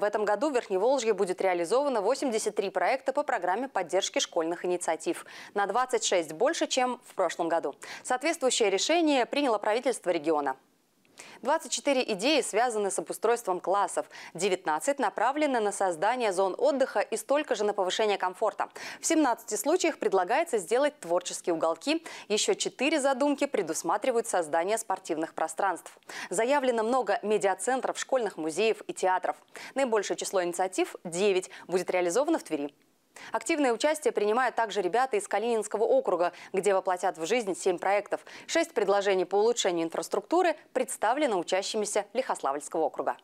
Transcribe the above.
В этом году в Верхневолжье будет реализовано 83 проекта по программе поддержки школьных инициатив. На 26 больше, чем в прошлом году. Соответствующее решение приняло правительство региона. 24 идеи связаны с обустройством классов, 19 направлены на создание зон отдыха и столько же на повышение комфорта. В 17 случаях предлагается сделать творческие уголки, еще 4 задумки предусматривают создание спортивных пространств. Заявлено много медиацентров, школьных музеев и театров. Наибольшее число инициатив – 9 – будет реализовано в Твери. Активное участие принимают также ребята из Калининского округа, где воплотят в жизнь семь проектов. Шесть предложений по улучшению инфраструктуры представлено учащимися Лихославльского округа.